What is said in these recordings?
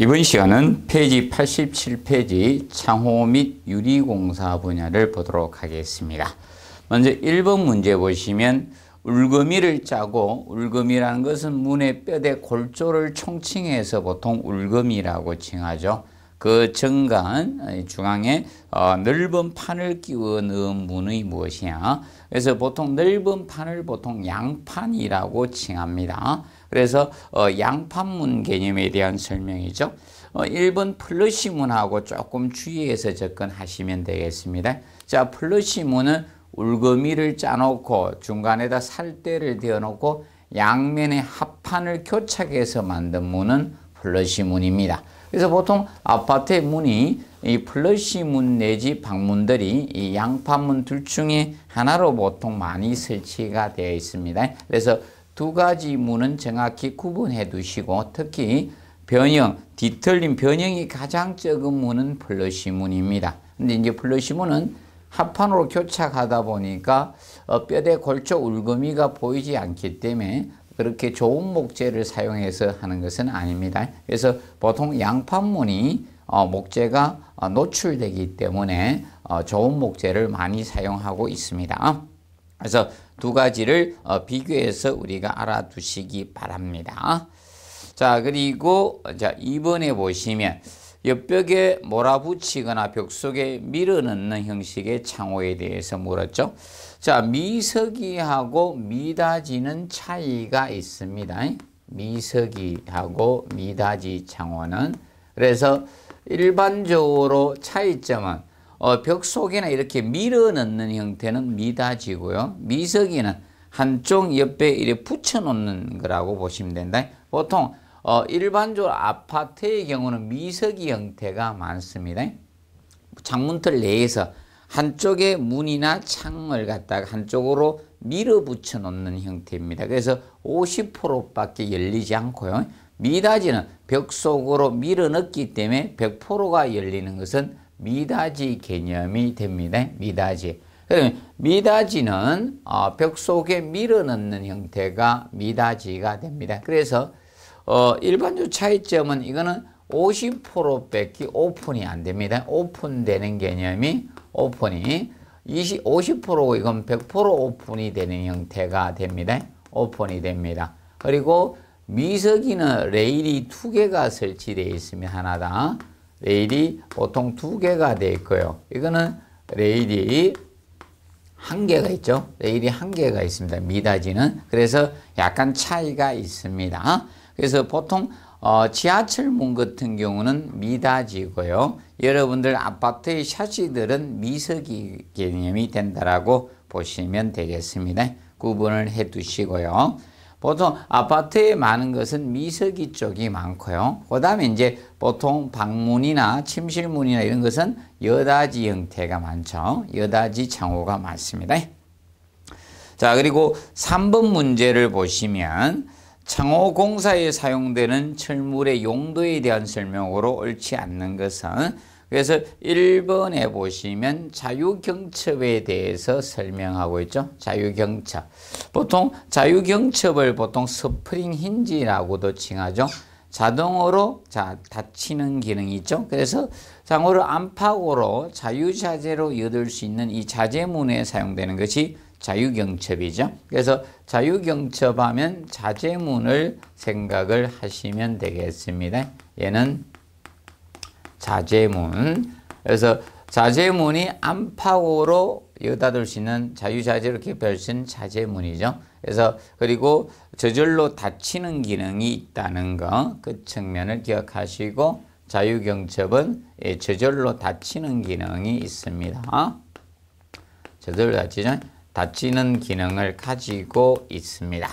이번 시간은 페이지 87페이지 창호 및 유리공사 분야를 보도록 하겠습니다. 먼저 1번 문제 보시면 울금이를 짜고 울금이라는 것은 문의 뼈대 골조를 총칭해서 보통 울금이라고 칭하죠. 그 정간 중앙에 어, 넓은 판을 끼워 넣은 문의 무엇이냐. 그래서 보통 넓은 판을 보통 양판이라고 칭합니다. 그래서 어, 양판문 개념에 대한 설명이죠. 1번 어, 플러시문하고 조금 주의해서 접근하시면 되겠습니다. 자, 플러시문은 울거미를 짜놓고 중간에다 살대를 대어놓고 양면의 합판을 교착해서 만든 문은 플러시문입니다. 그래서 보통 아파트의 문이 이 플러시문 내지 방문들이 이 양판문 둘 중에 하나로 보통 많이 설치가 되어 있습니다. 그래서 두 가지 문은 정확히 구분해 두시고 특히 변형, 뒤틀린 변형이 가장 적은 문은 플러시 문입니다. 근데 이제 플러시 문은 합판으로 교착하다 보니까 어, 뼈대 골조 울금이가 보이지 않기 때문에 그렇게 좋은 목재를 사용해서 하는 것은 아닙니다. 그래서 보통 양판문이 어, 목재가 어, 노출되기 때문에 좋은 목재를 많이 사용하고 있습니다. 그래서 두 가지를 어, 비교해서 우리가 알아두시기 바랍니다. 자, 그리고 자, 2번에 보시면 옆벽에 몰아붙이거나 벽 속에 밀어넣는 형식의 창호에 대해서 물었죠. 자, 미석이하고 미다지는 차이가 있습니다. 미석이하고 미다지 창호는 그래서 일반적으로 차이점은 어, 벽 속이나 이렇게 밀어 넣는 형태는 미닫이고요. 미석이는 한쪽 옆에 이렇게 붙여 놓는 거라고 보시면 된다. 보통 어, 일반적으로 아파트의 경우는 미석이 형태가 많습니다. 창문틀 내에서 한쪽에 문이나 창을 갖다가 한쪽으로 밀어붙여 놓는 형태입니다. 그래서 50%밖에 열리지 않고요. 미닫이는 벽 속으로 밀어넣기 때문에 100%가 열리는 것은 미다지 개념이 됩니다. 미다지. 그 미다지는 어, 벽 속에 밀어넣는 형태가 미다지가 됩니다. 그래서 어, 일반주 차이점은 이거는 50% 뺏기 오픈이 안 됩니다. 오픈되는 개념이 오픈이 20, 5 0 이건 100% 오픈이 되는 형태가 됩니다. 오픈이 됩니다. 그리고 미석이는 레일이 두 개가 설치되어 있으면 하나다. 레일이 보통 두 개가 돼 있고요. 이거는 레일이 한 개가 있죠. 레일이 한 개가 있습니다. 미닫이는. 그래서 약간 차이가 있습니다. 그래서 보통 어, 지하철 문 같은 경우는 미닫이고요. 여러분들 아파트의 샤시들은 미석이 개념이 된다라고 보시면 되겠습니다. 구분을 해 두시고요. 보통 아파트에 많은 것은 미석이 쪽이 많고요. 그 다음에 이제 보통 방문이나 침실문이나 이런 것은 여다지 형태가 많죠. 여다지 창호가 많습니다. 자, 그리고 3번 문제를 보시면 창호 공사에 사용되는 철물의 용도에 대한 설명으로 옳지 않는 것은 그래서 1번에 보시면 자유경첩에 대해서 설명하고 있죠. 자유경첩. 보통 자유경첩을 보통 스프링 힌지라고도 칭하죠. 자동으로 자, 닫히는 기능이 있죠. 그래서 장어를 안팎으로 자유자재로 여들수 있는 이 자재문에 사용되는 것이 자유경첩이죠. 그래서 자유경첩하면 자재문을 생각을 하시면 되겠습니다. 얘는 자제문. 그래서 자제문이 안팎으로 여닫을수 있는 자유자재로 개별신 자제문이죠. 그래서 그리고 저절로 닫히는 기능이 있다는 거 그 측면을 기억하시고 자유경첩은 예, 저절로 닫히는 기능이 있습니다. 저절로 닫히죠. 닫히는 기능을 가지고 있습니다.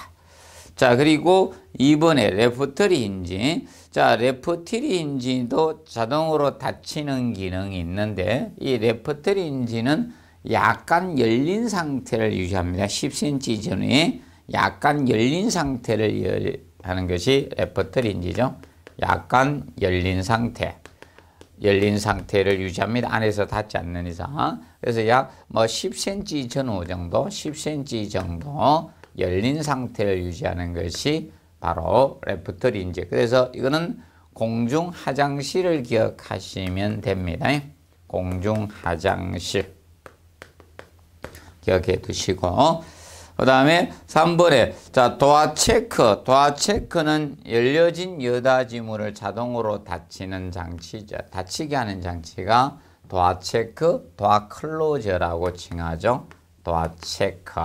자 그리고 이번에 레프터리인지 자, 레프트리 인지도 자동으로 닫히는 기능이 있는데 이 레프트리 인지는 약간 열린 상태를 유지합니다. 10cm 전후에 약간 열린 상태를 하는 것이 레프트리 인지죠. 약간 열린 상태. 열린 상태를 유지합니다. 안에서 닫지 않는 이상. 그래서 약 뭐 10cm 전후 정도, 10cm 정도 열린 상태를 유지하는 것이 바로 레프트 린즈. 그래서 이거는 공중 화장실을 기억하시면 됩니다. 공중 화장실 기억해 두시고 그 다음에 3번에 자 도화 체크 도화 체크는 열려진 여다지물을 자동으로 닫히는 장치죠 닫히게 하는 장치가 도화 체크 도화 클로저라고 칭하죠 도화 체크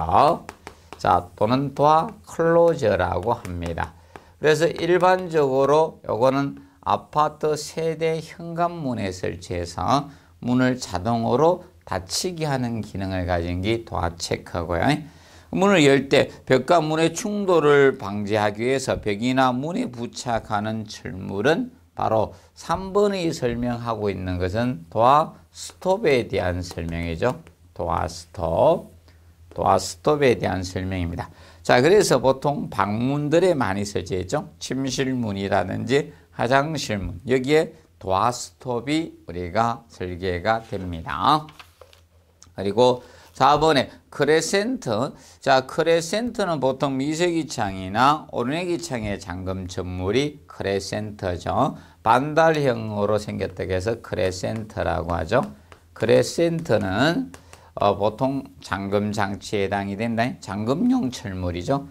자 또는 도와 클로저라고 합니다. 그래서 일반적으로 요거는 아파트 세대 현관문에 설치해서 문을 자동으로 닫히게 하는 기능을 가진 게 도어 체크고요. 문을 열 때 벽과 문의 충돌을 방지하기 위해서 벽이나 문에 부착하는 철물은 바로 3번이 설명하고 있는 것은 도어 스톱에 대한 설명이죠. 도어 스톱. 도 아스톱에 대한 설명입니다. 자, 그래서 보통 방문들에 많이 설치했죠. 침실문이라든지 화장실문. 여기에 도아스톱이 우리가 설계가 됩니다. 그리고 4번에 크레센트. 자, 크레센트는 보통 미세기창이나 오르내기창의 잠금 전물이 크레센트죠. 반달형으로 생겼다고 해서 크레센트라고 하죠. 크레센트는 어, 보통 잠금장치에 해당이 된다. 잠금용 철물이죠.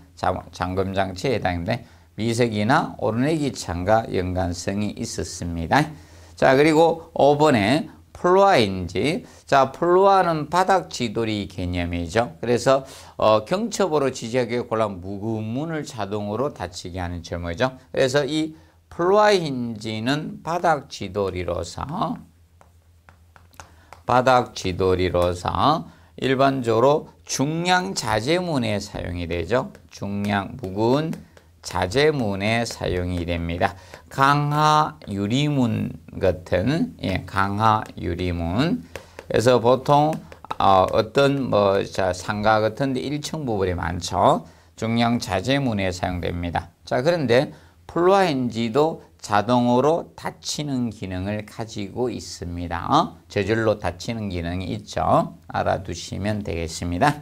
잠금장치에 해당인데 미색이나 오르내기창과 연관성이 있었습니다. 자 그리고 5번에 플루아인지자플루아는 바닥 지돌이 개념이죠. 그래서 어, 경첩으로 지지하기 곤란 무거운문을 자동으로 닫히게 하는 점이죠. 그래서 이플루아인지는 바닥 지돌이로서 바닥 지도리로서 일반적으로 중량 자재문에 사용이 되죠. 중량 무군 자재문에 사용이 됩니다. 강하 유리문 같은 예, 강하 유리문. 그래서 보통 어, 어떤 뭐 자, 상가 같은데 1층 부분이 많죠. 중량 자재문에 사용됩니다. 자 그런데 플루아인지도 자동으로 닫히는 기능을 가지고 있습니다. 어? 저절로 닫히는 기능이 있죠. 알아두시면 되겠습니다.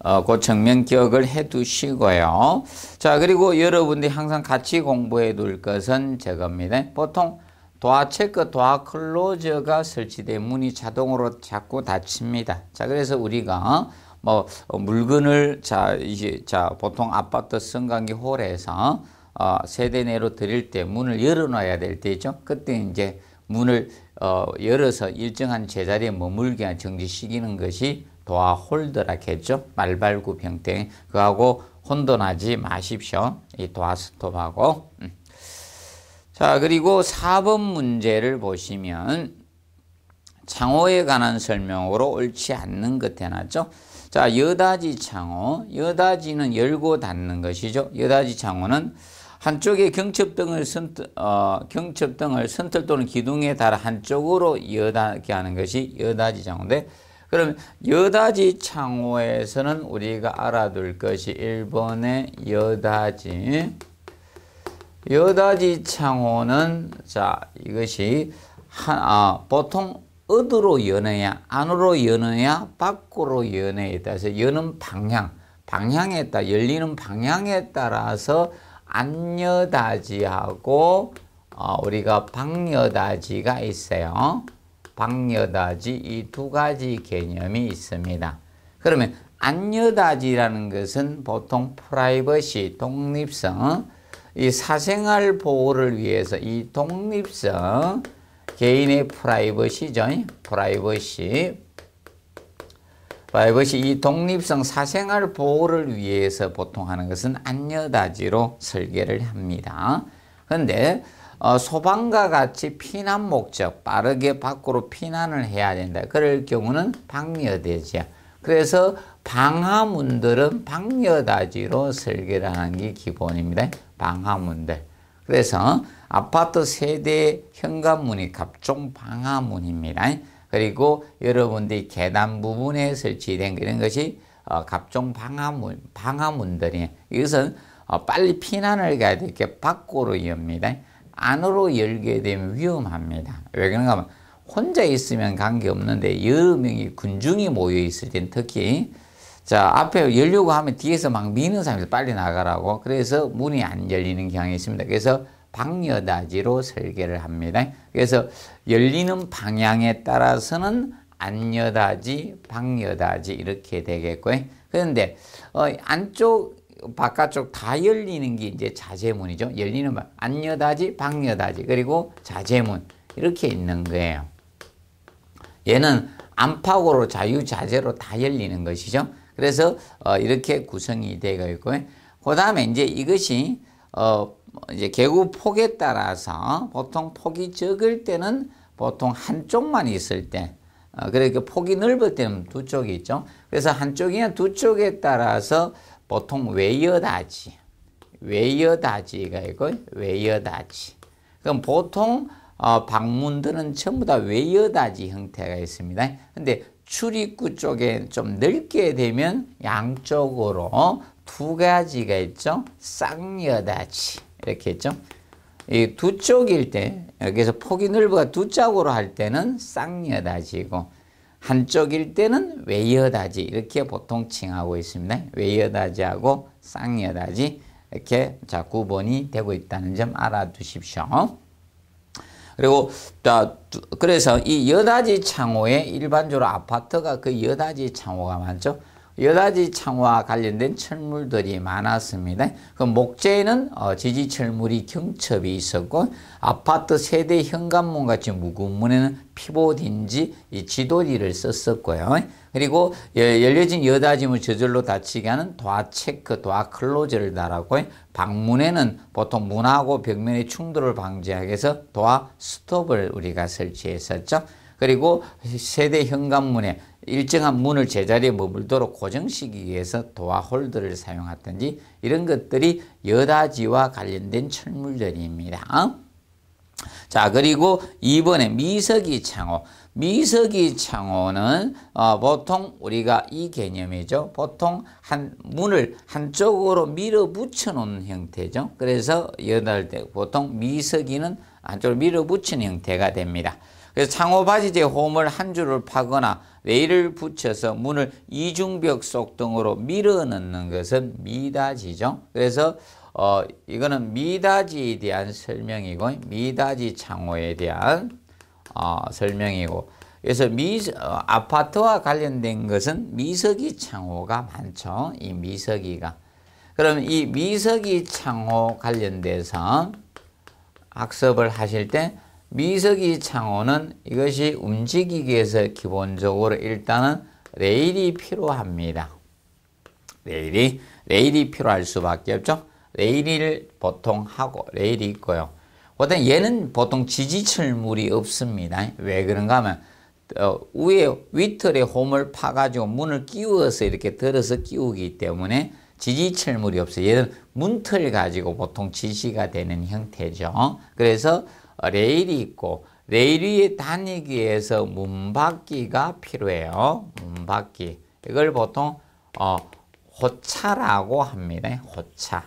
어, 그 정면 기억을 해 두시고요. 자, 그리고 여러분들이 항상 같이 공부해 둘 것은 저겁니다. 보통 도화 체크, 도화 클로저가 설치돼 문이 자동으로 자꾸 닫힙니다. 자, 그래서 우리가 뭐 물건을 자, 이제 자, 보통 아파트 승강기 홀에서 어, 세대 내로 드릴 때 문을 열어놔야 될 때죠. 그때 이제 문을 어, 열어서 일정한 제자리에 머물게 한 정지시키는 것이 도와 홀더라겠죠. 말발굽 형태. 그하고 혼돈하지 마십시오. 이 도와 스톱하고. 음. 자, 그리고 4번 문제를 보시면 창호에 관한 설명으로 옳지 않는 것 해놨죠. 자, 여다지 창호. 여다지는 열고 닫는 것이죠. 여다지 창호는 한쪽에 경첩등을 선뜻 어, 경첩등을 선틀 또는 기둥에 달라 한쪽으로 여닫게 하는 것이 여닫이 장호인데 그럼 여닫이 창호에서는 우리가 알아둘 것이 1번의 여닫이 여닫이 창호는 자 이것이 한, 아, 보통 어디로 여느냐 안으로 여느냐 밖으로 여느냐에 따라서 여는 방향 방향에 따라 열리는 방향에 따라서 안여다지하고 어, 우리가 방여다지가 있어요. 방여다지이 두 가지 개념이 있습니다. 그러면 안여다지라는 것은 보통 프라이버시, 독립성, 이 사생활 보호를 위해서 이 독립성, 개인의 프라이버시죠. 프라이버시, 라이벗이 이 독립성 사생활 보호를 위해서 보통 하는 것은 안여다지로 설계를 합니다. 그런데 어, 소방과 같이 피난 목적 빠르게 밖으로 피난을 해야 된다. 그럴 경우는 방여대지야. 그래서 방화문들은 방여다지로 설계를 하는 게 기본입니다. 방화문들. 그래서 아파트 세대 현관문이 각종 방화문입니다. 그리고 여러분들이 계단 부분에 설치된 그런 것이 어, 각종 방화문, 방화문들이 이것은 어, 빨리 피난을 가야 되게 밖으로 엽니다. 안으로 열게 되면 위험합니다. 왜 그런가 하면 혼자 있으면 관계없는데 여러 명이 군중이 모여 있을 땐 특히 자 앞에 열려고 하면 뒤에서 막 미는 사람이 빨리 나가라고 그래서 문이 안 열리는 경향이 있습니다. 그래서 방여다지로 설계를 합니다. 그래서 열리는 방향에 따라서는 안여다지, 방여다지 이렇게 되겠고요. 그런데 어, 안쪽 바깥쪽 다 열리는 게 이제 자재문이죠 열리는 방 안여다지, 방여다지 그리고 자재문 이렇게 있는 거예요. 얘는 안팎으로 자유자재로 다 열리는 것이죠. 그래서 어, 이렇게 구성이 되어 있고요. 그 다음에 이제 이것이 어, 이제 개구 폭에 따라서 보통 폭이 적을 때는 보통 한쪽만 있을 때 어, 그러니까 폭이 넓을 때는 두 쪽이 있죠. 그래서 한쪽이나 두 쪽에 따라서 보통 외여다지, 외여다지가 있고 외여다지. 그럼 보통 어, 방문들은 전부 다 외여다지 형태가 있습니다. 근데 출입구 쪽에 좀 넓게 되면 양쪽으로 두 가지가 있죠. 쌍여다지. 이렇게 했죠. 이 두 쪽일 때 여기서 폭이 넓어가 두 짝으로 할 때는 쌍여다지고 한쪽일 때는 외여다지 이렇게 보통 칭하고 있습니다. 외여다지하고 쌍여다지 이렇게 자 구분이 되고 있다는 점 알아두십시오. 그리고 자 그래서 이 여다지 창호에 일반적으로 아파트가 그 여다지 창호가 많죠. 여러 가지 창호와 관련된 철물들이 많았습니다. 그 목재에는 어, 지지 철물이 경첩이 있었고 아파트 세대 현관문 같이 무궁문에는 피보딘지 지도리를 썼었고요. 그리고 열려진 여다짐을 저절로 닫히게 하는 도화 체크, 도화 클로즈를 달았고 방문에는 보통 문하고 벽면의 충돌을 방지하기 위해서 도화 스톱을 우리가 설치했었죠. 그리고 세대 현관문에 일정한 문을 제자리에 머물도록 고정시기 키 위해서 도화 홀드를 사용하든지 이런 것들이 여다지와 관련된 철물들입니다. 자 그리고 이번에 미석이 창호 미석이 창호는 어, 보통 우리가 이 개념이죠 보통 한 문을 한쪽으로 밀어붙여 놓은 형태죠 그래서 여덟 대 보통 미석이는 한쪽으로 밀어붙인 형태가 됩니다 그래서 창호바지제 홈을 한 줄을 파거나 레일을 붙여서 문을 이중벽 속 등으로 밀어넣는 것은 미다지죠. 그래서 어, 이거는 미다지에 대한 설명이고 미다지 창호에 대한 어, 설명이고 그래서 미, 어, 아파트와 관련된 것은 미석이 창호가 많죠. 이 미석이가. 그럼 이 미석이 창호 관련돼서 학습을 하실 때 미석이 창호는 이것이 움직이기 위해서 기본적으로 일단은 레일이 필요합니다. 레일이 레일이 필요할 수밖에 없죠. 레일을 보통 하고 레일이 있고요. 보통 얘는 보통 지지철물이 없습니다. 왜 그런가 하면 어, 위에 위틀에 홈을 파가지고 문을 끼워서 이렇게 들어서 끼우기 때문에 지지철물이 없어요. 얘는 문틀 가지고 보통 지시가 되는 형태죠. 그래서 레일이 있고 레일 위에 다니기 위해서 문바퀴가 필요해요. 문바퀴. 이걸 보통 어, 호차라고 합니다. 호차.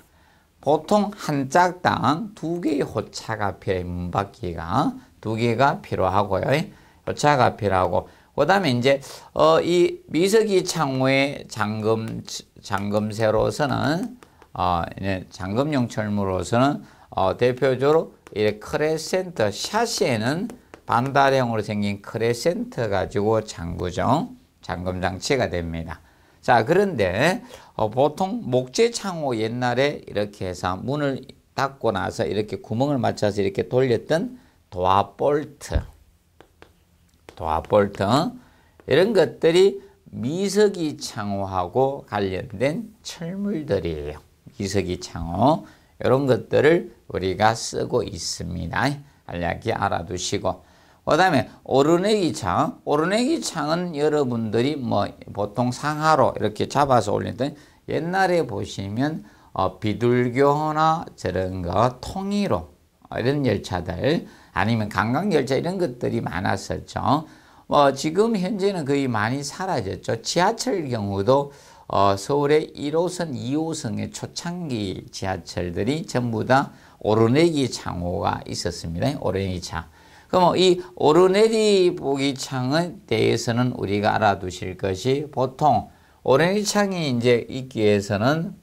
보통 한 짝당 두 개의 호차가 필요해 문바퀴가 두 개가 필요하고요. 호차가 필요하고 그 다음에 이제 어, 이 미석이 창호의 잠금 잠금새로서는 어, 장금용 철물로서는 어, 대표적으로 이 크레센터 샤시에는 반달형으로 생긴 크레센터 가지고 잠구정 잠금 장치가 됩니다. 자 그런데 어, 보통 목재 창호 옛날에 이렇게 해서 문을 닫고 나서 이렇게 구멍을 맞춰서 이렇게 돌렸던 도화 볼트 도화 볼트 이런 것들이 미석이 창호하고 관련된 철물들이에요. 미석이 창호 이런 것들을 우리가 쓰고 있습니다. 알약이 알아두시고. 그 다음에 오르내기 창. 오르내기 창은 여러분들이 뭐 보통 상하로 이렇게 잡아서 올리던 옛날에 보시면 어, 비둘교나 저런 거 통일호 어, 이런 열차들 아니면 관광열차 이런 것들이 많았었죠. 뭐 지금 현재는 거의 많이 사라졌죠. 지하철 경우도 어, 서울의 1호선, 2호선의 초창기 지하철들이 전부 다 오르내리 창호가 있었습니다. 오르내리 창. 그럼 이 오르내리 보기 창에 대해서는 우리가 알아두실 것이 보통 오르내리 창이 이제 있기 위해서는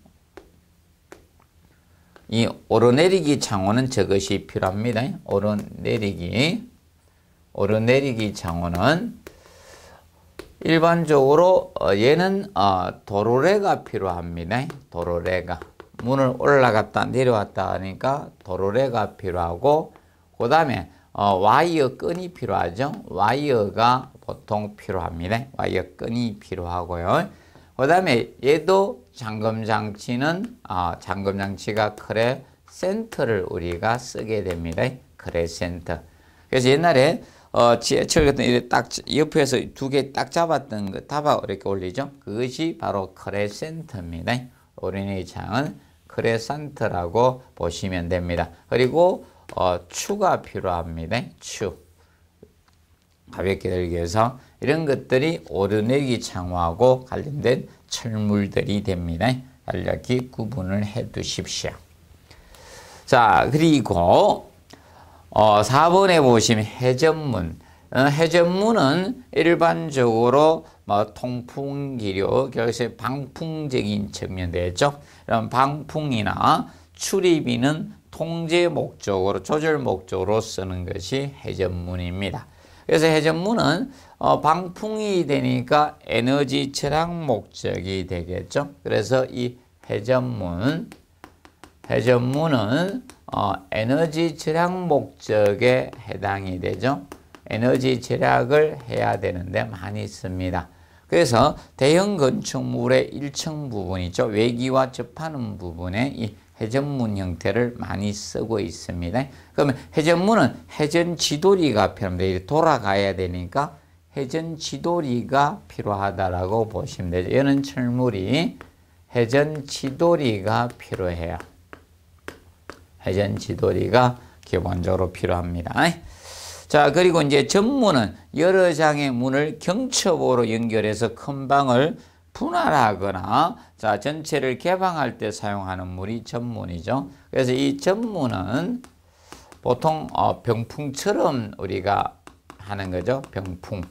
이 오르내리기 창호는 저것이 필요합니다. 오르내리기 오르내리기 창호는 일반적으로 어, 얘는 어, 도로레가 필요합니다. 도로레가. 문을 올라갔다 내려왔다 하니까 도로레가 필요하고 그 다음에 어, 와이어 끈이 필요하죠. 와이어가 보통 필요합니다. 와이어 끈이 필요하고요. 그 다음에 얘도 잠금장치는 아, 잠금장치가 크레센트를 우리가 쓰게 됩니다. 크레센트. 그래서 옛날에 어, 지하철 같은 이래 딱 옆에서 두 개 딱 잡았던 그 다박 이렇게 올리죠. 그것이 바로 크레센트입니다. 어린이 장은 크레센트라고 보시면 됩니다. 그리고 어, 추가 필요합니다. 추. 가볍게 들기 위해서 이런 것들이 오르내기 창호하고 관련된 철물들이 됩니다. 간략히 구분을 해 두십시오. 자, 그리고 어, 4번에 보시면 해전문. 어, 해전문은 일반적으로 뭐 통풍기류, 결국 방풍적인 측면 되겠죠. 이런 방풍이나 출입비는 통제 목적으로, 조절 목적으로 쓰는 것이 해전문입니다. 그래서 해전문은 어, 방풍이 되니까 에너지 절약 목적이 되겠죠. 그래서 이 해전문, 해전문은 어, 에너지 절약 목적에 해당이 되죠. 에너지 절약을 해야 되는데 많이 있니다 그래서 대형 건축물의 1층 부분 이죠. 외기와 접하는 부분에 이 회전문 형태를 많이 쓰고 있습니다. 그러면 회전문은 회전 지도리가 필요합니다. 돌아가야 되니까 회전 지도리가 필요하다고 보시면 되죠. 이런 철물이 회전 지도리가 필요해요. 회전 지도리가 기본적으로 필요합니다. 자, 그리고 이제 전문은 여러 장의 문을 경첩으로 연결해서 큰 방을 분할하거나 자, 전체를 개방할 때 사용하는 물이 전문이죠. 그래서 이 전문은 보통 어, 병풍처럼 우리가 하는 거죠. 병풍.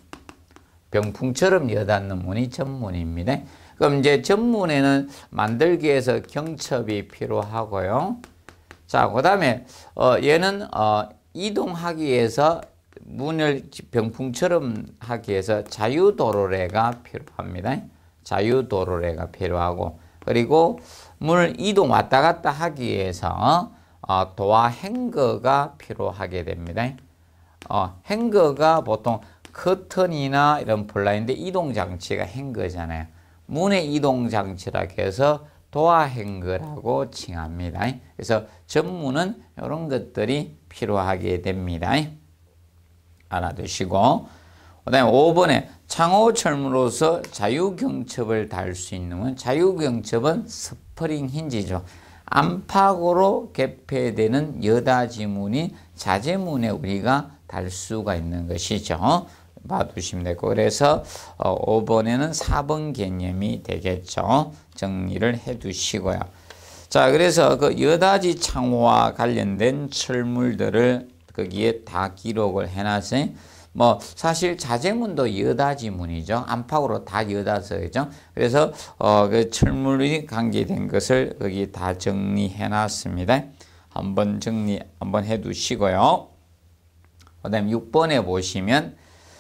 병풍처럼 여닫는 문이 전문입니다. 그럼 이제 전문에는 만들기 위해서 경첩이 필요하고요. 자, 그 다음에 어, 얘는 어, 이동하기 위해서 문을 병풍처럼 하기 위해서 자유도로래가 필요합니다. 자유도로래가 필요하고 그리고 문을 이동 왔다 갔다 하기 위해서 어, 도와 행거가 필요하게 됩니다. 어, 행거가 보통 커튼이나 이런 블라인드 이동 장치가 행거잖아요. 문의 이동 장치라 해서 도화행거라고 칭합니다. 그래서 전문은 이런 것들이 필요하게 됩니다. 알아두시고 그다음 5번에 창호철문로서 자유경첩을 달 수 있는 건 자유경첩은 스프링 힌지죠. 안팎으로 개폐되는 여다지문이 자재문에 우리가 달 수가 있는 것이죠. 봐두시면 되고 그래서 5번에는 어, 4번 개념이 되겠죠. 정리를 해 두시고요. 자, 그래서 그 여다지 창호와 관련된 철물들을 거기에 다 기록을 해놨어요뭐 사실 자재문도 여다지문이죠. 안팎으로 다 여다서죠. 그래서 어, 그 철물이 관계된 것을 거기 다 정리해놨습니다. 한번 정리 한번 해두시고요. 그 다음 6번에 보시면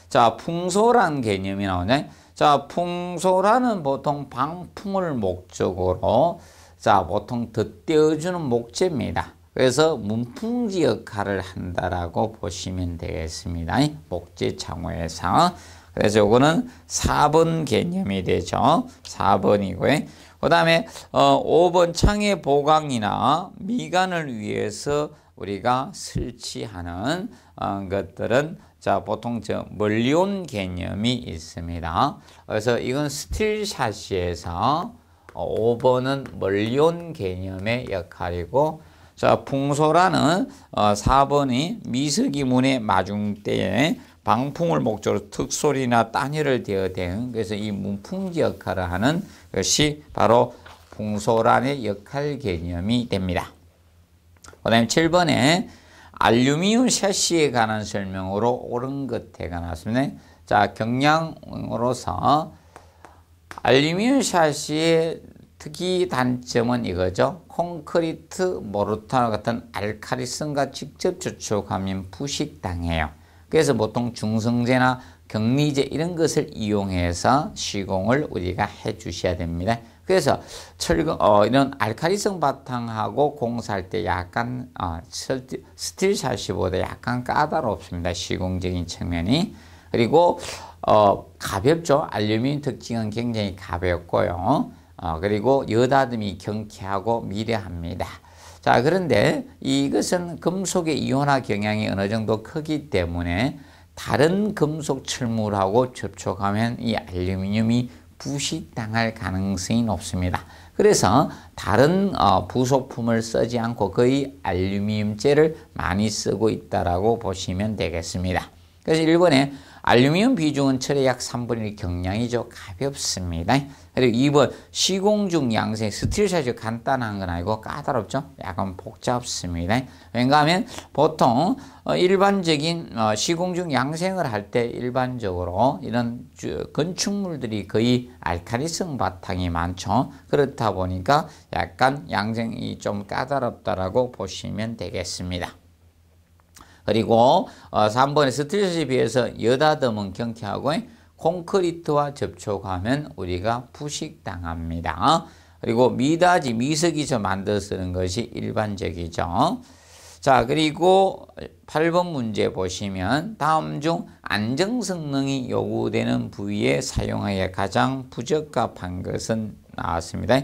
자, 풍소란 개념이 나오네. 자, 풍소라는 보통 방풍을 목적으로 자, 보통 덧대어주는 목재입니다. 그래서 문풍지 역할을 한다라고 보시면 되겠습니다. 목재 창호에서 그래서 이거는 4번 개념이 되죠. 4번이고요. 그 다음에 어, 5번 창의 보강이나 미관을 위해서 우리가 설치하는 어, 것들은 자, 보통 저 멀리온 개념이 있습니다. 그래서 이건 스틸샷에서 5번은 어, 멀리온 개념의 역할이고 자, 풍소라는 4번이 어, 미석이문의 마중 때에 방풍을 목적으로 특소리나 따니를 대어 대응 그래서 이 문풍지 역할을 하는 것이 바로 풍소란의 역할 개념이 됩니다. 그 다음에 7번에 알루미늄 셰시에 관한 설명으로 옳은 것대가 하왔습니다 자, 경량으로서 알루미늄 샤시의 특이 단점은 이거죠. 콘크리트, 모르타 같은 알카리성과 직접 접촉하면 부식당해요. 그래서 보통 중성제나격리제 이런 것을 이용해서 시공을 우리가 해 주셔야 됩니다. 그래서 철근 어, 이런 알카리성 바탕하고 공사할 때 약간 어, 스틸샷시보다 약간 까다롭습니다. 시공적인 측면이. 그리고 어, 가볍죠. 알루미늄 특징은 굉장히 가볍고요. 어, 그리고 여닫음이 경쾌하고 미래합니다자 그런데 이것은 금속의 이온화 경향이 어느 정도 크기 때문에 다른 금속 철물하고 접촉하면 이 알루미늄이 부식당할 가능성이 높습니다. 그래서 다른 어, 부속품을 쓰지 않고 거의 알루미늄재를 많이 쓰고 있다고 보시면 되겠습니다. 그래서 일본에 알루미늄 비중은 철의 약 3분의 1 경량이죠. 가볍습니다. 그리고 2번 시공중 양생 스틸 샷이 간단한 건 아니고 까다롭죠. 약간 복잡습니다. 왠가 하면 보통 어, 일반적인 어, 시공중 양생을 할 때 일반적으로 이런 건축물들이 거의 알칼리성 바탕이 많죠. 그렇다 보니까 약간 양생이 좀까다롭다라 보시면 되겠습니다. 그리고 어, 3번의 스트레스에 비해서 여다듬은 경쾌하고 콘크리트와 접촉하면 우리가 부식당합니다. 그리고 미다지 미석이서 만들어 쓰는 것이 일반적이죠. 자 그리고 8번 문제 보시면 다음 중 안정성능이 요구되는 부위에 사용하기 가장 부적합한 것은 나왔습니다.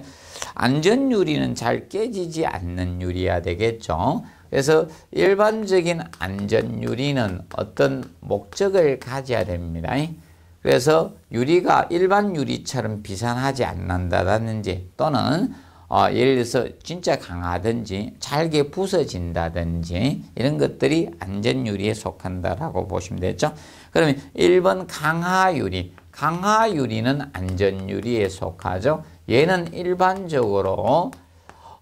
안전유리는 잘 깨지지 않는 유리야 되겠죠. 그래서 일반적인 안전유리는 어떤 목적을 가져야 됩니다. 그래서 유리가 일반 유리처럼 비산하지 않는다든지 또는 어, 예를 들어서 진짜 강하든지 잘게 부서진다든지 이런 것들이 안전유리에 속한다라고 보시면 되죠. 그러면 1번 강화유리, 강화유리는 안전유리에 속하죠. 얘는 일반적으로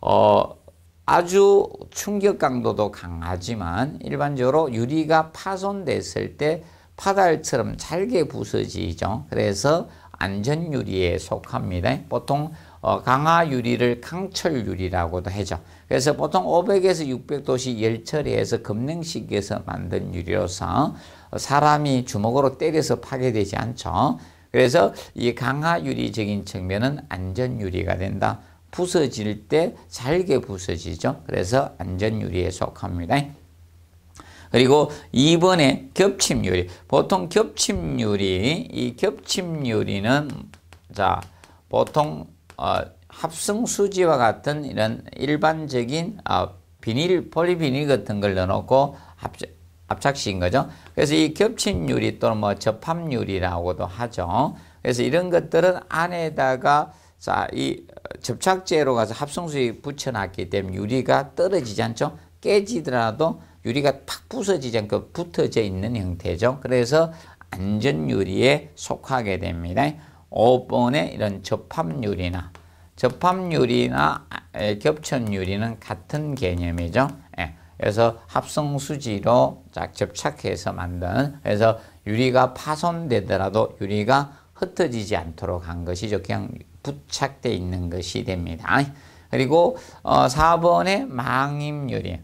어, 아주 충격 강도도 강하지만 일반적으로 유리가 파손됐을 때 파달처럼 잘게 부서지죠. 그래서 안전유리에 속합니다. 보통 어, 강화유리를 강철유리라고도 하죠. 그래서 보통 500에서 600도씨 열처리해서 금냉식에서 만든 유리로서 사람이 주먹으로 때려서 파괴되지 않죠. 그래서 이 강화유리적인 측면은 안전유리가 된다. 부서질 때 잘게 부서지죠. 그래서 안전유리에 속합니다. 그리고 2번에 겹침유리. 보통 겹침유리, 이 겹침유리는 자 보통 어, 합성수지와 같은 이런 일반적인 어, 비닐, 폴리비닐 같은 걸 넣어놓고 합작, 압착식인 거죠. 그래서 이 겹침유리 또는 뭐 접합유리라고도 하죠. 그래서 이런 것들은 안에다가 자, 이 어, 접착제로 가서 합성수에 붙여놨기 때문에 유리가 떨어지지 않죠? 깨지더라도 유리가 탁 부서지지 않고 붙어져 있는 형태죠. 그래서 안전유리에 속하게 됩니다. 5번의 이런 접합유리나 접합유리나 아, 겹천유리는 같은 개념이죠. 예. 그래서 합성수지로 접착해서 만든 그래서 유리가 파손되더라도 유리가 흩어지지 않도록 한 것이죠. 그냥 부착되어 있는 것이 됩니다. 그리고 4번의 어, 망임유리.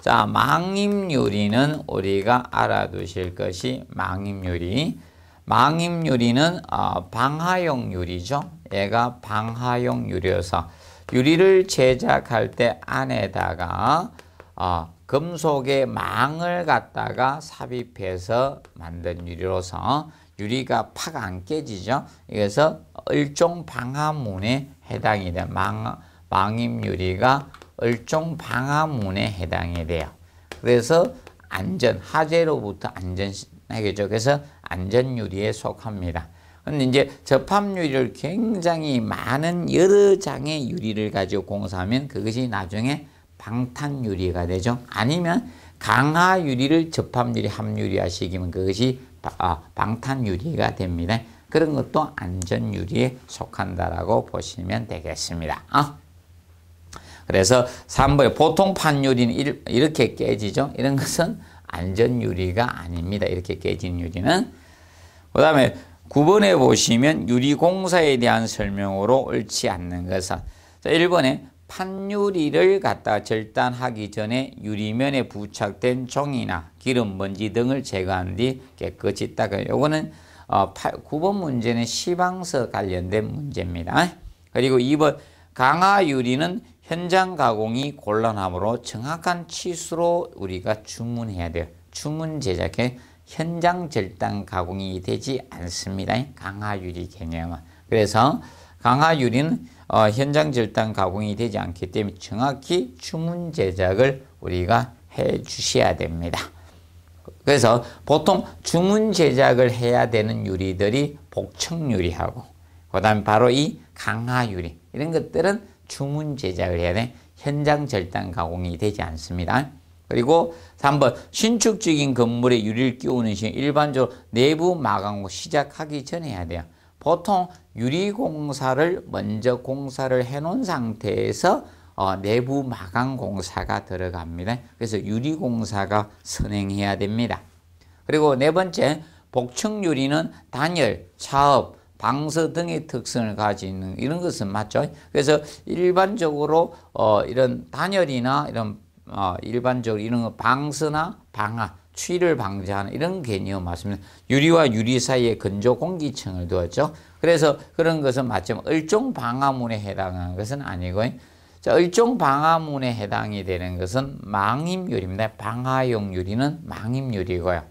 자, 망임유리는 우리가 알아두실 것이 망임유리. 망임유리는 어, 방화용 유리죠. 얘가 방화용 유리여서 유리를 제작할 때 안에다가 어, 금속의 망을 갖다가 삽입해서 만든 유리로서 유리가 파가 안 깨지죠. 그래서 일종 방화문에 해당이 돼요. 망, 망임 유리가 일종 방화문에 해당이 돼요. 그래서 안전, 하재로부터 안전하겠죠. 그래서 안전 유리에 속합니다. 근데 이제 접합유리를 굉장히 많은 여러 장의 유리를 가지고 공사하면 그것이 나중에 방탄유리가 되죠. 아니면 강화유리를 접합유리, 합유리화 시키면 그것이 아, 아, 방탄 유리가 됩니다. 그런 것도 안전 유리에 속한다라고 보시면 되겠습니다. 아. 그래서 3번에 보통 판유리는 이렇게 깨지죠. 이런 것은 안전 유리가 아닙니다. 이렇게 깨진 유리는. 그 다음에 9번에 보시면 유리공사에 대한 설명으로 옳지 않는 것은 자, 1번에 판유리를 갖다 절단하기 전에 유리면에 부착된 종이나 기름, 먼지 등을 제거한 뒤 깨끗이 닦아요. 요거는 어, 8, 9번 문제는 시방서 관련된 문제입니다. 그리고 2번 강화 유리는 현장 가공이 곤란하므로 정확한 치수로 우리가 주문해야 돼요. 주문 제작에 현장 절단 가공이 되지 않습니다. 강화 유리 개념은. 그래서 강화 유리는 어, 현장 절단 가공이 되지 않기 때문에 정확히 주문 제작을 우리가 해 주셔야 됩니다. 그래서 보통 주문 제작을 해야 되는 유리들이 복청 유리하고 그다음 바로 이 강화 유리 이런 것들은 주문 제작을 해야 돼 현장 절단 가공이 되지 않습니다. 그리고 3번 신축적인 건물에 유리를 끼우는 시 일반적으로 내부 마감을 시작하기 전에 해야 돼요. 보통 유리 공사를 먼저 공사를 해놓은 상태에서 어, 내부 마감 공사가 들어갑니다. 그래서 유리 공사가 선행해야 됩니다. 그리고 네 번째 복층 유리는 단열, 차업, 방서 등의 특성을 가지는 이런 것은 맞죠. 그래서 일반적으로 어, 이런 단열이나 이런 어, 일반적으로 이런 방서나 방아 추위를 방지하는 이런 개념 맞습니다. 유리와 유리 사이에 건조 공기층을 두었죠. 그래서 그런 것은 맞지만 얼종 방화문에 해당하는 것은 아니고요. 자, 일종 방화문에 해당이 되는 것은 망임유리입니다. 방화용 유리는 망임유리고요.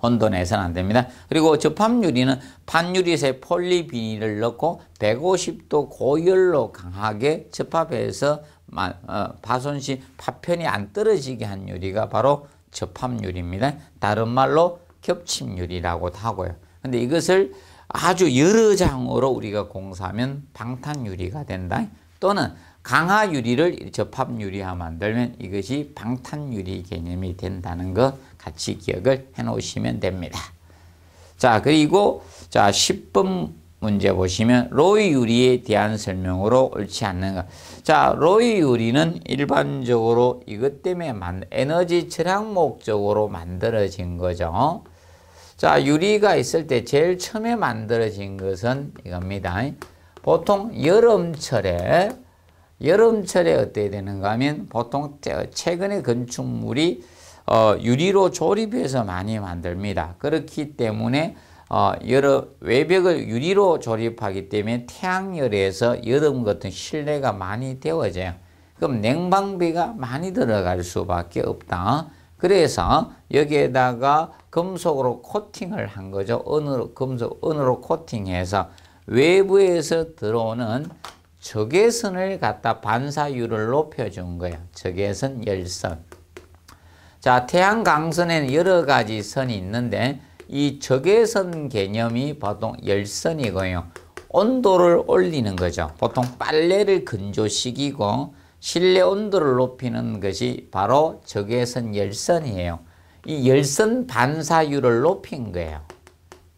혼돈해서는 안 됩니다. 그리고 접합유리는 판유리에 폴리비닐을 넣고 150도 고열로 강하게 접합해서 어, 파손 시 파편이 안 떨어지게 한 유리가 바로 접합유리입니다. 다른 말로 겹침유리라고도 하고요. 근데 이것을 아주 여러 장으로 우리가 공사하면 방탄유리가 된다. 또는 강화 유리를 접합 유리화 만들면 이것이 방탄 유리 개념이 된다는 것 같이 기억을 해 놓으시면 됩니다. 자, 그리고 자, 10번 문제 보시면 로이 유리에 대한 설명으로 옳지 않는 것. 자, 로이 유리는 일반적으로 이것 때문에 만, 에너지 절약 목적으로 만들어진 거죠. 자, 유리가 있을 때 제일 처음에 만들어진 것은 이겁니다. 보통 여름철에 여름철에 어때야 되는가 하면 보통 최근에 건축물이 어, 유리로 조립해서 많이 만듭니다. 그렇기 때문에 어, 여러 외벽을 유리로 조립하기 때문에 태양열에서 여름 같은 실내가 많이 되어져요. 그럼 냉방비가 많이 들어갈 수밖에 없다. 그래서 여기에다가 금속으로 코팅을 한 거죠. 은으로 금속 은으로 코팅해서 외부에서 들어오는 적외선을 갖다 반사율을 높여준 거예요 적외선 열선. 자, 태양강선에는 여러 가지 선이 있는데 이 적외선 개념이 보통 열선이고요. 온도를 올리는 거죠. 보통 빨래를 건조시키고 실내 온도를 높이는 것이 바로 적외선 열선이에요. 이 열선 반사율을 높인 거예요.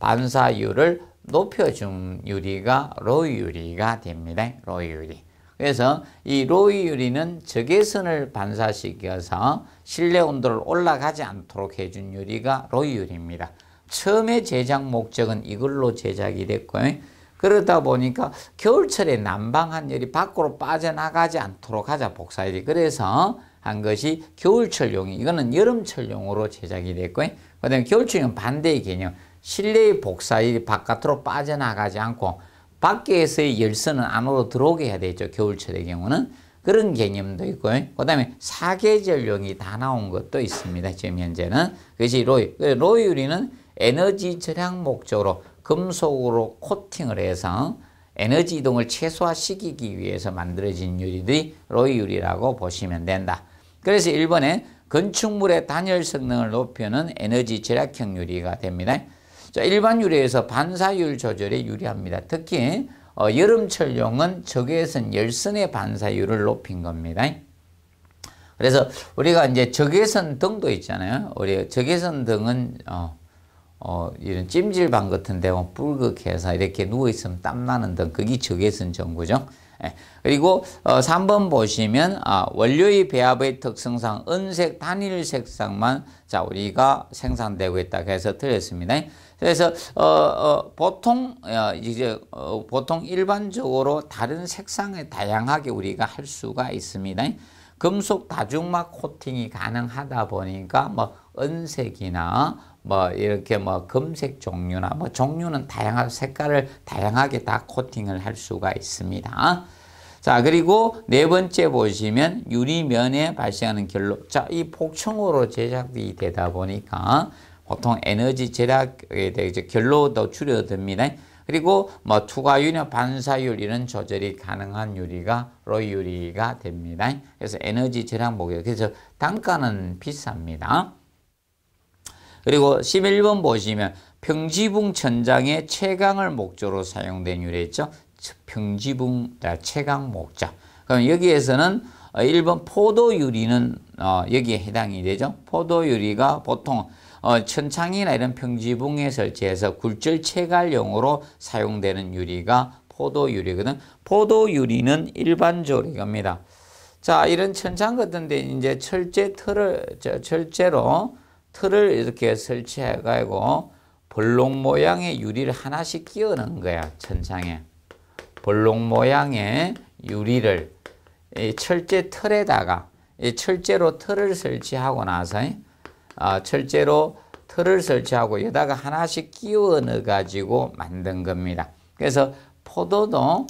반사율을 높여준 유리가 로이 유리가 됩니다. 로이 유리. 그래서 이 로이 유리는 적외선을 반사시켜서 실내 온도를 올라가지 않도록 해준 유리가 로이 유리입니다. 처음에 제작 목적은 이걸로 제작이 됐고요. 그러다 보니까 겨울철에 난방한 열이 밖으로 빠져나가지 않도록 하자 복사열이 그래서 한 것이 겨울철용이 이거는 여름철용으로 제작이 됐고요. 그다음에 겨울철용 반대의 개념 실내의 복사일 바깥으로 빠져나가지 않고 밖에서의 열선은 안으로 들어오게 해야 되죠. 겨울철의 경우는. 그런 개념도 있고요. 그 다음에 사계절용이 다 나온 것도 있습니다. 지금 현재는. 그것이 로이. 그 로이 유리는 에너지 절약 목적으로 금속으로 코팅을 해서 에너지 이동을 최소화시키기 위해서 만들어진 유리들이 로이 유리라고 보시면 된다. 그래서 일본에 건축물의 단열 성능을 높이는 에너지 절약형 유리가 됩니다. 자, 일반 유리에서 반사율 조절에 유리합니다. 특히 어, 여름철용은 적외선 열선의 반사율을 높인 겁니다. 그래서 우리가 이제 적외선 등도 있잖아요. 우리 적외선 등은 어, 어, 이런 찜질방 같은 데붉게해서 이렇게 누워있으면 땀나는 등, 그게 적외선 전구죠. 예. 그리고 어, 3번 보시면 아, 원료의 배합의 특성상 은색 단일 색상만 자 우리가 생산되고 있다 해서 틀렸습니다. 그래서 어, 어, 보통 어, 이제 어, 보통 일반적으로 다른 색상을 다양하게 우리가 할 수가 있습니다. 금속 다중막 코팅이 가능하다 보니까 뭐 은색이나 뭐 이렇게 뭐 금색 종류나 뭐 종류는 다양한 색깔을 다양하게 다 코팅을 할 수가 있습니다. 자 그리고 네 번째 보시면 유리면에 발생하는 결로 자이 폭층으로 제작이 되다 보니까 보통 에너지 절약에 대해 결로 도 줄여듭니다. 그리고 뭐 투과율이나 반사율 이런 조절이 가능한 유리가 로 유리가 됩니다. 그래서 에너지 절약 목적. 그래서 단가는 비쌉니다. 그리고 11번 보시면 평지붕 천장의 채광을 목조로 사용된 유래 있죠. 평지붕 채광 아, 목적. 그럼 여기에서는 1번 어, 포도 유리는 어, 여기에 해당이 되죠. 포도 유리가 보통 어, 천창이나 이런 평지붕에 설치해서 굴절 채갈용으로 사용되는 유리가 포도유리거든. 포도유리는 일반적으로 이겁니다. 자, 이런 천장 같은 데 이제 철제 틀을, 저, 철제로 틀을 이렇게 설치해가지고 볼록 모양의 유리를 하나씩 끼워 넣은 거야, 천장에 볼록 모양의 유리를 철제 틀에다가 철제로 틀을 설치하고 나서 아, 철제로 틀을 설치하고 여기다가 하나씩 끼워 넣어 가지고 만든 겁니다. 그래서 포도도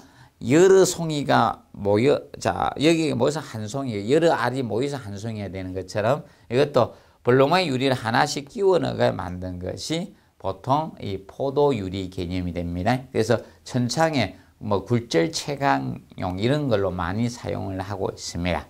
여러 송이가 모여 자 여기 모여서 한 송이 여러 알이 모여서 한 송이가 되는 것처럼 이것도 벌로마의 유리를 하나씩 끼워 넣어 만든 것이 보통 이 포도 유리 개념이 됩니다. 그래서 천창에 뭐 굴절 채광용 이런 걸로 많이 사용을 하고 있습니다.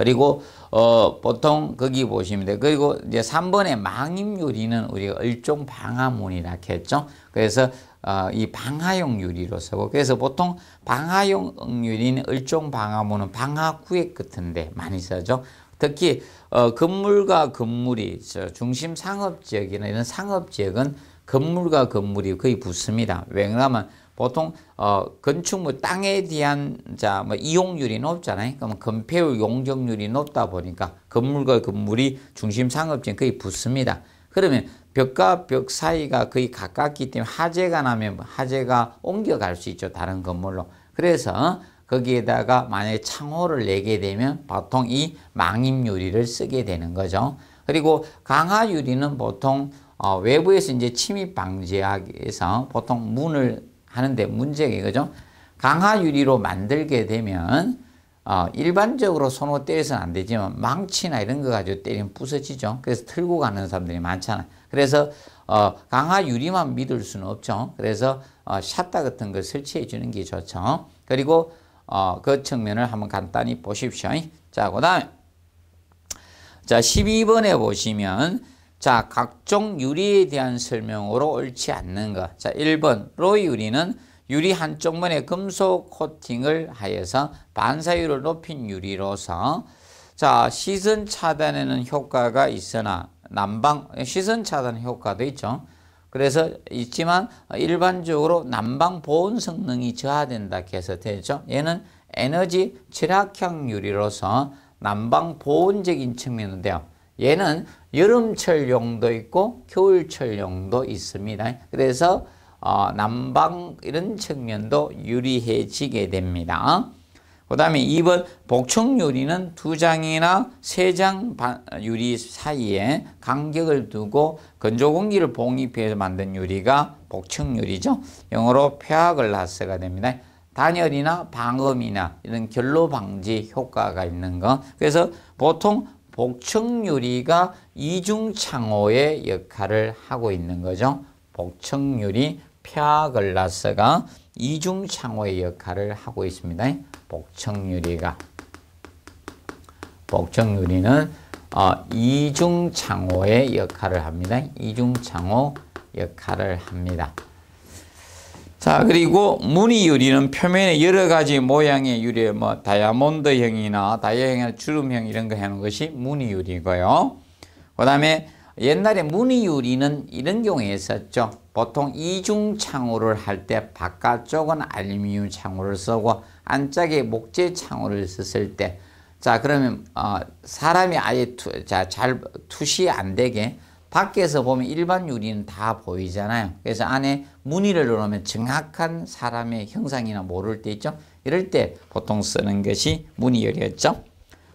그리고 어 보통 거기 보시면 돼요. 그리고 이제 3번에 망임 유리는 우리가 을종 방화문이라 했죠. 그래서 어, 이 방화용 유리로 쓰고 그래서 보통 방화용 유리는 을종 방화문은 방화구역같은데 많이 쓰죠. 특히 어, 건물과 건물이 저 중심 상업 지역이나 이런 상업 지역은 건물과 건물이 거의 붙습니다. 왜냐하면 보통 어, 건축물 땅에 대한 자, 뭐 이용률이 높잖아요. 그러면 건폐율 용적률이 높다 보니까 건물과 건물이 중심 상업지에 거의 붙습니다. 그러면 벽과 벽 사이가 거의 가깝기 때문에 화재가 나면 화재가 옮겨갈 수 있죠. 다른 건물로. 그래서 거기에다가 만약에 창호를 내게 되면 보통 이 망임유리를 쓰게 되는 거죠. 그리고 강화유리는 보통 어, 외부에서 이제 침입 방지하기 위해서 보통 문을 하는데 문제가 이거죠. 강화 유리로 만들게 되면 어, 일반적으로 손으로 때려서는 안 되지만 망치나 이런 거 가지고 때리면 부서지죠. 그래서 틀고 가는 사람들이 많잖아요. 그래서 어, 강화 유리만 믿을 수는 없죠. 그래서 어, 샷다 같은 걸 설치해 주는 게 좋죠. 그리고 어, 그 측면을 한번 간단히 보십시오. 자, 그 다음에 자, 12번에 보시면 자, 각종 유리에 대한 설명으로 옳지 않는 것. 자, 1번 로이 유리는 유리 한쪽면에 금속 코팅을 하여서 반사율을 높인 유리로서 자, 시선 차단에는 효과가 있으나 난방 시선 차단 효과도 있죠. 그래서 있지만 일반적으로 난방 보온 성능이 저하된다 해서 되죠. 얘는 에너지 절약형 유리로서 난방 보온적인 측면인데요. 얘는 여름철 용도 있고 겨울철 용도 있습니다. 그래서 어, 난방 이런 측면도 유리해지게 됩니다. 그 다음에 2번 복층 유리는 두 장이나 세 장 유리 사이에 간격을 두고 건조 공기를 봉입해서 만든 유리가 복층 유리죠. 영어로 폐하글라스가 됩니다. 단열이나 방음이나 이런 결로 방지 효과가 있는 거. 그래서 보통 복층유리가 이중창호의 역할을 하고 있는 거죠. 복층유리 피아글라스가 이중창호의 역할을 하고 있습니다. 복층유리가 복층유리는 어, 이중창호의 역할을 합니다. 이중창호 역할을 합니다. 자, 그리고 무늬 유리는 표면에 여러 가지 모양의 유리뭐 다이아몬드형이나 다이아형이나 주름형 이런 거 하는 것이 무늬 유리고요. 그 다음에 옛날에 무늬 유리는 이런 경우에 있었죠. 보통 이중 창호를 할 때 바깥쪽은 알루미늄 창호를 쓰고 안쪽에 목재 창호를 썼을 때 자, 그러면 어, 사람이 아예 투, 자, 잘 투시 안 되게 밖에서 보면 일반 유리는 다 보이잖아요. 그래서 안에 무늬를 넣으면 정확한 사람의 형상이나 모를 때 있죠. 이럴 때 보통 쓰는 것이 무늬열이었죠.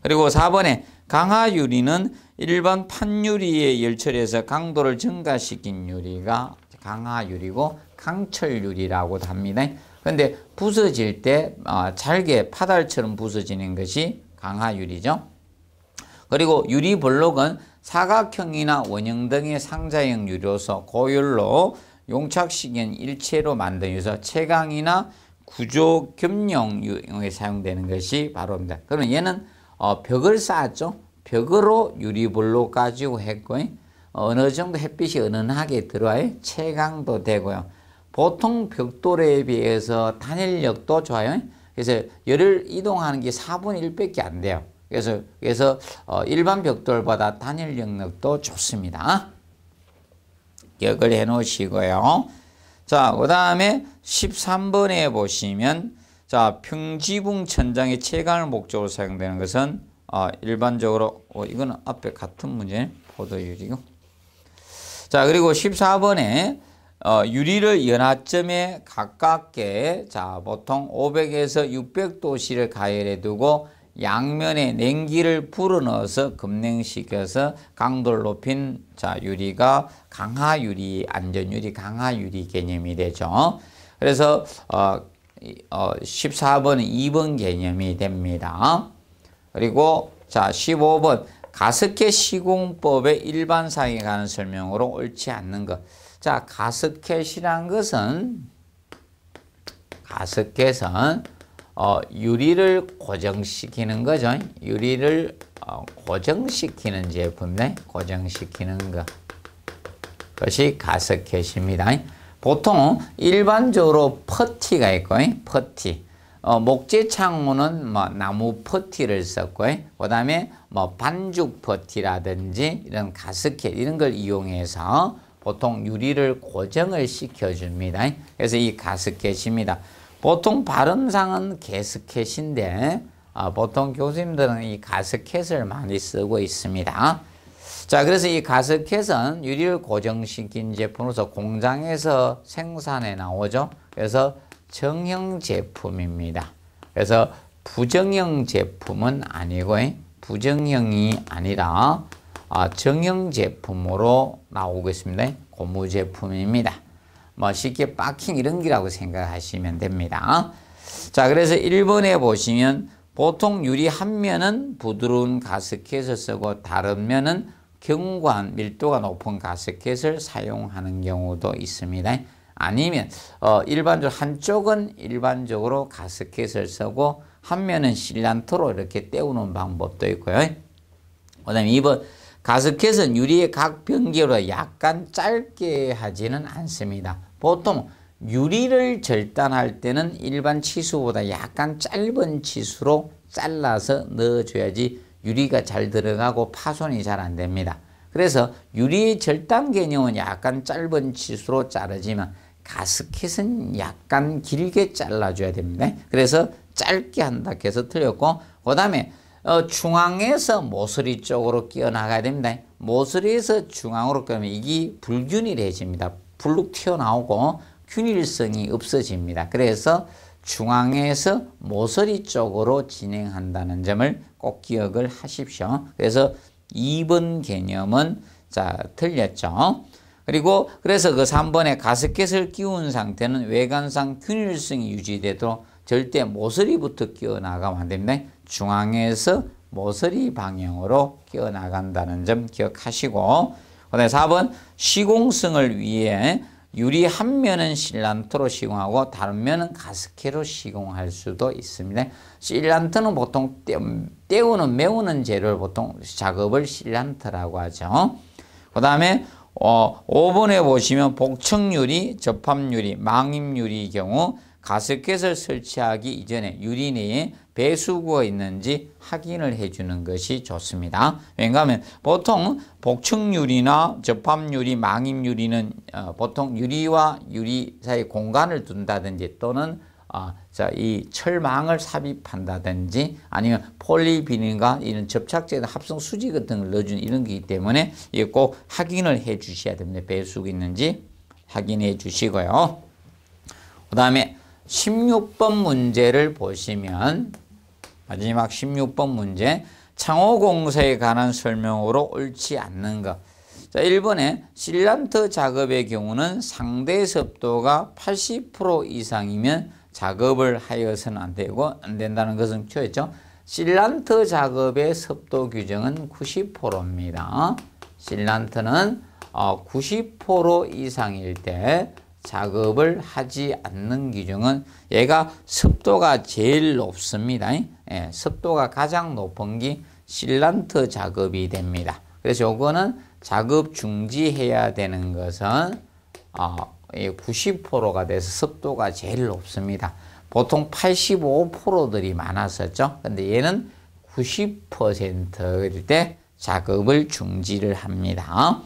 그리고 4번에 강화유리는 일반 판유리의 열처리해서 강도를 증가시킨 유리가 강화유리고 강철유리라고 합니다. 그런데 부서질 때 어, 잘게 파달처럼 부서지는 것이 강화유리죠. 그리고 유리 블록은 사각형이나 원형 등의 상자형 유료소 고율로 용착식인 일체로 만든유서 채광이나 구조 겸용에 사용되는 것이 바로입니다. 그럼 얘는 어, 벽을 쌓았죠. 벽으로 유리블록 가지고 했고 어, 어느 정도 햇빛이 은은하게 들어와요. 채광도 되고요. 보통 벽돌에 비해서 단일력도 좋아요. 그래서 열을 이동하는 게 4분의 1밖에 안 돼요. 그래서, 그래서 어, 일반 벽돌보다 단일 영역도 좋습니다. 기억을 해 놓으시고요. 자, 그 다음에 13번에 보시면 자, 평지붕 천장의 채광을 목적으로 사용되는 것은 어, 일반적으로 어, 이거는 앞에 같은 문제 포도유리고 자, 그리고 14번에 어, 유리를 연하점에 가깝게 자, 보통 500에서 600도씨를 가열해 두고 양면에 냉기를 불어넣어서 급냉시켜서 강도를 높인 자 유리가 강화 유리, 안전 유리, 강화 유리 개념이 되죠. 그래서 어, 어 14번은 2번 개념이 됩니다. 그리고 자 15번 가습기 시공법의 일반 상에 관한 설명으로 옳지 않는 것. 자 가습켓이란 것은 가습켓은 어, 유리를 고정시키는 거죠. 유리를 어, 고정시키는 제품네. 고정시키는 것. 것이 가스켓입니다. 보통 일반적으로 퍼티가 있고, 퍼티. 어, 목재 창호는 뭐 나무 퍼티를 썼고, 그 다음에 뭐 반죽 퍼티라든지 이런 가스켓 이런 걸 이용해서 보통 유리를 고정을 시켜줍니다. 그래서 이 가스켓입니다. 보통 발음상은 게스켓인데 아, 보통 교수님들은 이 가스켓을 많이 쓰고 있습니다. 자, 그래서 이 가스켓은 유리를 고정시킨 제품으로서 공장에서 생산해 나오죠. 그래서 정형 제품입니다. 그래서 부정형 제품은 아니고 부정형이 아니라 아, 정형 제품으로 나오고 있습니다. 고무 제품입니다. 뭐 쉽게 빡킹 이런 기라고 생각하시면 됩니다. 자, 그래서 1번에 보시면 보통 유리 한 면은 부드러운 가스켓을 쓰고 다른 면은 경관 밀도가 높은 가스켓을 사용하는 경우도 있습니다. 아니면 어, 일반적으로 한쪽은 일반적으로 가스켓을 쓰고 한 면은 실란토로 이렇게 때우는 방법도 있고요. 그 다음에 2번 가스켓은 유리의 각 변기로 약간 짧게 하지는 않습니다. 보통 유리를 절단할 때는 일반 치수보다 약간 짧은 치수로 잘라서 넣어줘야지 유리가 잘 들어가고 파손이 잘 안 됩니다. 그래서 유리 의 절단 개념은 약간 짧은 치수로 자르지만 가스켓은 약간 길게 잘라줘야 됩니다. 그래서 짧게 한다 해서 틀렸고 그 다음에 어, 중앙에서 모서리 쪽으로 끼어나가야 됩니다. 모서리에서 중앙으로 끼면 이게 불균일해집니다. 불룩 튀어나오고 균일성이 없어집니다. 그래서 중앙에서 모서리 쪽으로 진행한다는 점을 꼭 기억을 하십시오. 그래서 2번 개념은 자 틀렸죠. 그리고 그래서 그 3번에 가스켓을 끼운 상태는 외관상 균일성이 유지되도록 절대 모서리부터 끼어나가면 안 됩니다. 중앙에서 모서리 방향으로 끼어나간다는 점 기억하시고 그다음에 4번 시공성을 위해 유리 한 면은 실란트로 시공하고 다른 면은 가스케로 시공할 수도 있습니다. 실란트는 보통 떼우는 메우는 재료를 보통 작업을 실란트라고 하죠. 그 다음에 어, 5번에 보시면 복층유리, 접합유리, 망임유리 경우 가스켓을 설치하기 이전에 유린이 배수구가 있는지 확인을 해주는 것이 좋습니다. 왜냐하면 보통 복층유리나 접합유리, 망임유리는 어, 보통 유리와 유리 사이 공간을 둔다든지 또는 어, 자, 이 철망을 삽입한다든지 아니면 폴리비닐과 이런 접착제나 합성 수지 같은 걸 넣어준 이런 거기 때문에 이꼭 확인을 해 주셔야 됩니다. 배수구 있는지 확인해 주시고요. 그 다음에 16번 문제를 보시면 마지막 16번 문제 창호공사에 관한 설명으로 옳지 않는 것. 자, 1번에 실란트 작업의 경우는 상대 습도가 80% 이상이면 작업을 하여서는 안 되고 안 된다는 것은 표했죠. 실란트 작업의 습도 규정은 90%입니다. 실란트는 90% 어, 이상일 때 작업을 하지 않는 기정은 얘가 습도가 제일 높습니다. 예, 습도가 가장 높은 게 실란트 작업이 됩니다. 그래서 요거는 작업 중지해야 되는 것은 어, 90%가 돼서 습도가 제일 높습니다. 보통 85%들이 많았었죠. 근데 얘는 90%일 때 작업을 중지를 합니다.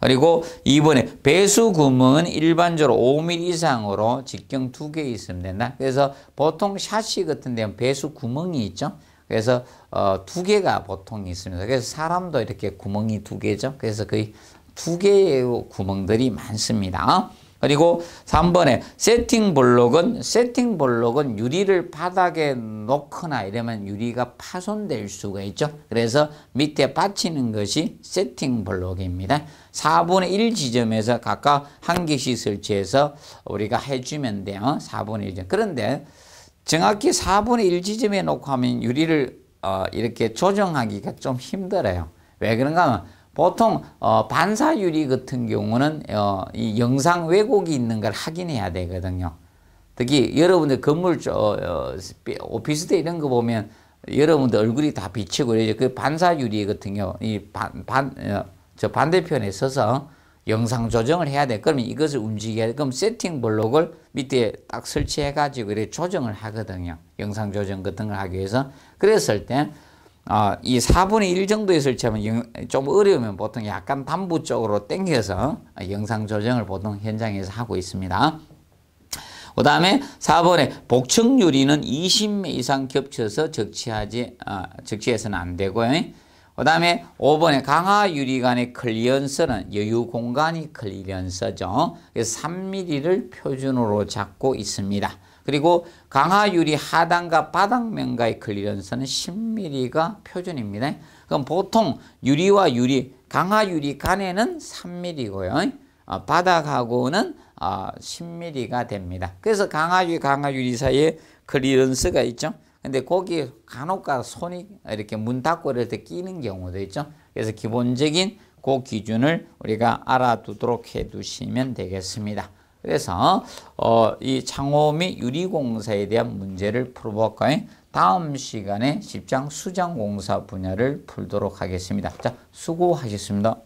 그리고 이번에 배수구멍은 일반적으로 5mm 이상으로 직경 2개 있으면 된다. 그래서 보통 샷시 같은 데는 배수구멍이 있죠. 그래서 어, 두 개가 보통 있습니다. 그래서 사람도 이렇게 구멍이 두 개죠. 그래서 거의 두 개의 구멍들이 많습니다. 그리고 3번에 세팅 블록은 세팅 블록은 유리를 바닥에 놓거나 이러면 유리가 파손될 수가 있죠. 그래서 밑에 받치는 것이 세팅 블록입니다 4분의 1 지점에서 각각 한 개씩 설치해서 우리가 해주면 돼요. 4분의 1 지점. 그런데 정확히 4분의 1 지점에 놓고 하면 유리를 어, 이렇게 조정하기가 좀 힘들어요. 왜 그런가 하면 보통 어, 반사유리 같은 경우는 어, 이 영상 왜곡이 있는 걸 확인해야 되거든요. 특히 여러분들 건물 저, 어, 오피스텔 이런 거 보면 여러분들 얼굴이 다 비치고 그래요. 그 반사유리 같은 경우 이 반 반저 어, 반대편에 서서 영상 조정을 해야 돼. 그러면 이것을 움직여야 돼. 그럼 세팅 블록을 밑에 딱 설치해가지고 이렇 조정을 하거든요. 영상 조정 같은 걸 하기 위해서. 그랬을 땐 아, 이 4분의 1 정도에 설치하면 영, 좀 어려우면 보통 약간 단부 쪽으로 당겨서 영상 조정을 보통 현장에서 하고 있습니다. 그 다음에 4번에 복층유리는 20매 이상 겹쳐서 적치하지, 어, 적치해서는 안 되고요. 그 다음에 5번에 강화 유리 간의 클리언서는 여유 공간이 클리언서죠. 그래서 3mm를 표준으로 잡고 있습니다. 그리고 강하유리 하단과 바닥면과의 클리런스는 10mm가 표준입니다. 그럼 보통 유리와 유리, 강하유리 간에는 3mm고요. 어, 바닥하고는 10mm가 어, 됩니다. 그래서 강하유리, 강하유리 사이에 클리런스가 있죠. 근데 거기 간혹가 손이 이렇게 문 닫고 이럴 때 끼는 경우도 있죠. 그래서 기본적인 그 기준을 우리가 알아두도록 해두시면 되겠습니다. 그래서 어, 이 창호 및 유리공사에 대한 문제를 풀어볼까요? 다음 시간에 십장 수장공사 분야를 풀도록 하겠습니다. 자, 수고하셨습니다.